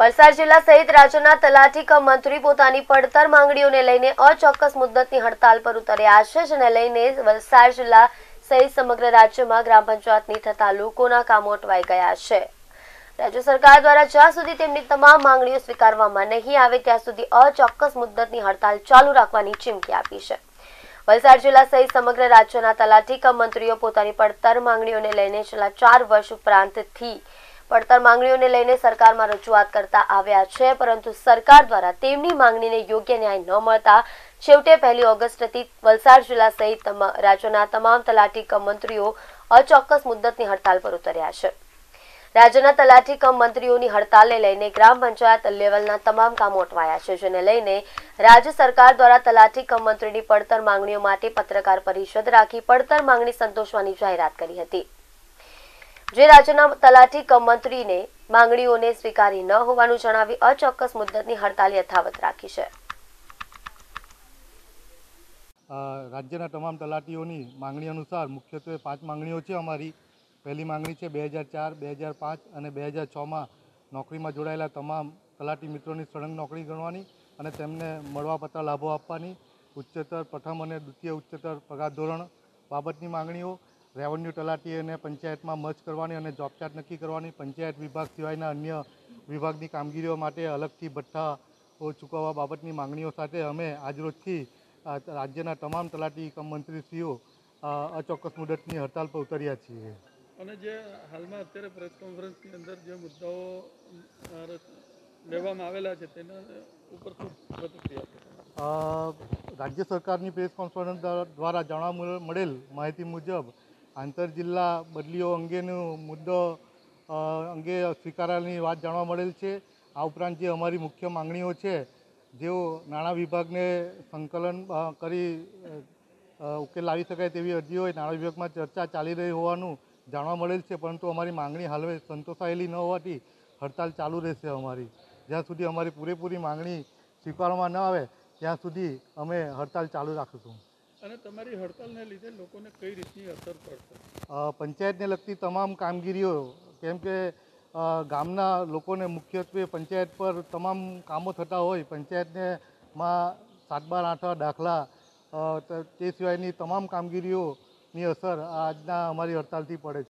વલસાડ જિલ્લા સહિત રાજ્યના તલાટી કમ મંત્રી પોતાની પડતર માંગણીઓને લઈને અચોક્કસ મુદ્દતની હડતાલ પર ઉતર્યા છે જેને લઈને વલસાડ જિલ્લા સહિત સમગ્ર રાજ્યમાં ગ્રામ પંચાયતની થતા લોકોના કામો અટવાઈ ગયા છે રાજ્ય સરકાર દ્વારા જ્યાં સુધી તેમની તમામ માંગણીઓ સ્વીકારવામાં નહીં આવે ત્યાં સુધી અચોક્કસ મુદ્દતની હડતાલ ચાલુ રાખવાની ચીમકી આપી છે વલસાડ જિલ્લા સહિત સમગ્ર રાજ્યના તલાટી કમ મંત્રીઓ પોતાની પડતર માંગણીઓને લઈને છેલ્લા ચાર વર્ષ ઉપરાંતથી પડતર માંગણીઓને લઈને સરકારમાં રજૂઆત કરતા આવ્યા છે પરંતુ સરકાર દ્વારા તેમની માંગણીને યોગ્ય ન્યાય ન મળતા છેવટે પહેલી ઓગસ્ટથી વલસાડ જિલ્લા સહિત રાજ્યના તમામ તલાટી કમ મંત્રીઓ અચોક્કસ મુદ્દતની હડતાલ પર ઉતર્યા છે રાજ્યના તલાટી કમ મંત્રીઓની હડતાલને લઈને ગ્રામ પંચાયત લેવલના તમામ કામો અટવાયા છે જેને લઈને રાજ્ય સરકાર દ્વારા તલાટી કમ મંત્રીની પડતર માંગણીઓ માટે પત્રકાર પરિષદ રાખી પડતર માંગણી સંતોષવાની જાહેરાત કરી હતી જે રાજ્યના તલાટી કમ મંત્રીને માંગણીઓને સ્વીકારી ન હોવાનું જણાવી અચોક્કસ મુદ્દતની હડતાલ યથાવત રાખી છે રાજ્યના તમામ તલાટીઓની માંગણી અનુસાર મુખ્યત્વે પાંચ માંગણીઓ છે અમારી પહેલી માંગણી છે બે હજાર ચાર બે હજાર પાંચ અને બે હજાર છમાં નોકરીમાં જોડાયેલા તમામ તલાટી મિત્રોની સળંગ નોકરી ગણવાની અને તેમને મળવા પત્ર લાભો આપવાની ઉચ્ચતર પ્રથમ અને દ્વિતીય ઉચ્ચતર પગાર ધોરણ બાબતની માંગણીઓ રેવન્યુ તલાટી અને પંચાયતમાં મર્જ કરવાની અને જોબ નક્કી કરવાની પંચાયત વિભાગ સિવાયના અન્ય વિભાગની કામગીરીઓ માટે અલગથી ભથ્થાઓ ચૂકવવા બાબતની માંગણીઓ સાથે અમે આજરોજથી રાજ્યના તમામ તલાટી કમ મંત્રીશ્રીઓ અચોક્કસ મુદતની હડતાલ પર ઉતર્યા છીએ અને જે હાલમાં અત્યારે પ્રેસ કોન્ફરન્સની અંદર જે મુદ્દાઓ લેવામાં આવેલા છે તેના ઉપર રાજ્ય સરકારની પ્રેસ કોન્ફરન્સ દ્વારા જાણવા મળેલ માહિતી મુજબ આંતર જિલ્લા બદલીઓ અંગેનો મુદ્દો અંગે સ્વીકારાની વાત જાણવા મળેલ છે આ ઉપરાંત જે અમારી મુખ્ય માંગણીઓ છે જેઓ નાણાં વિભાગને સંકલન કરી ઉકેલ લાવી શકાય તેવી અરજી હોય નાણાં વિભાગમાં ચર્ચા ચાલી રહી હોવાનું જાણવા મળેલ છે પરંતુ અમારી માંગણી હાલવે સંતોષાયેલી ન હોવાથી હડતાલ ચાલુ રહેશે અમારી જ્યાં સુધી અમારી પૂરેપૂરી માંગણી સ્વીકારવામાં ન આવે ત્યાં સુધી અમે હડતાલ ચાલુ રાખીશું અને તમારી હડતાલને લીધે લોકોને કઈ રીતની અસર પડશે પંચાયતને લગતી તમામ કામગીરીઓ કેમ કે ગામના લોકોને મુખ્યત્વે પંચાયત પર તમામ કામો થતા હોય પંચાયતને માં સાત બાર આઠ દાખલા તે સિવાયની તમામ કામગીરીઓની અસર આજના અમારી હડતાલથી પડે છે